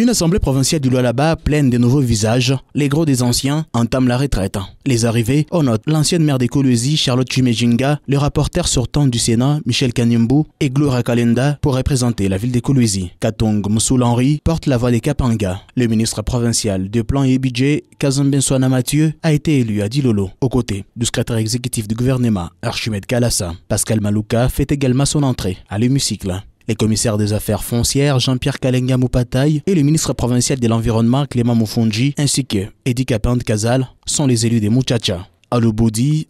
Une assemblée provinciale du là-bas, pleine de nouveaux visages, les gros des anciens entament la retraite. Les arrivées on note l'ancienne maire de Charlotte Chimejinga, le rapporteur temps du Sénat, Michel Kanyembu et Gloria Kalenda pour représenter la ville de Kolwezi. Katong Moussoul Henri porte la voix des Kapanga. Le ministre provincial de Plan et Budget, Kazambenswana Mathieu, a été élu à Dilolo, aux côtés du secrétaire exécutif du gouvernement, Archimède Kalassa. Pascal Malouka fait également son entrée à l'hémicycle. Les commissaires des affaires foncières Jean-Pierre Kalenga Moupataï et le ministre provincial de l'Environnement Clément Mufunji ainsi que Edi Kapende Kazal sont les élus des Muchacha. À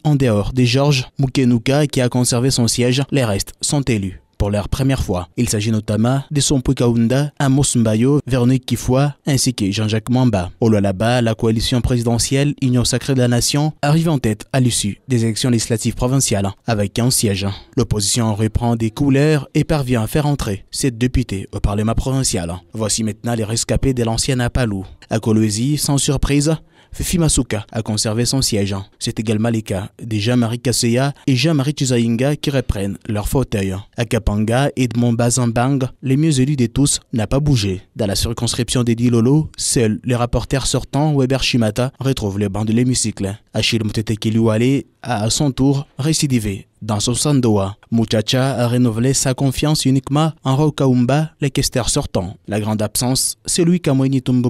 en dehors des Georges Moukenouka qui a conservé son siège, les restes sont élus pour leur première fois. Il s'agit notamment de son Kaunda, Amos Mbayo, Véronique Kifwa ainsi que Jean-Jacques Mamba. Au là-bas, la coalition présidentielle Union Sacrée de la Nation arrive en tête à l'issue des élections législatives provinciales avec 15 sièges. L'opposition reprend des couleurs et parvient à faire entrer sept députés au Parlement provincial. Voici maintenant les rescapés de l'ancienne Apalou. À Kolwezi, sans surprise, Fifi Masuka a conservé son siège. C'est également le cas de Jean-Marie Kaseya et Jean-Marie qui reprennent leur fauteuil. À Kapanga, Edmond Bazambang, le mieux élus de tous, n'a pas bougé. Dans la circonscription des Dilolo, seuls les rapporteurs sortants Weber Shimata retrouvent les bancs de l'hémicycle. Achille Mtetekiliwale a à son tour récidivé dans son sandoa, Muchacha a renouvelé sa confiance uniquement en Rokaumba, le sortant. La grande absence, c'est lui Kamoini Tumbo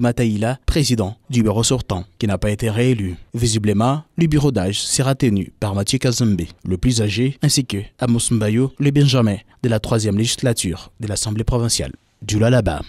président du bureau sortant, qui n'a pas été réélu. Visiblement, le bureau d'âge sera tenu par Mathieu Kazembe, le plus âgé, ainsi que Amos Mbayo, le Benjamin de la troisième législature de l'Assemblée provinciale du Lalaba.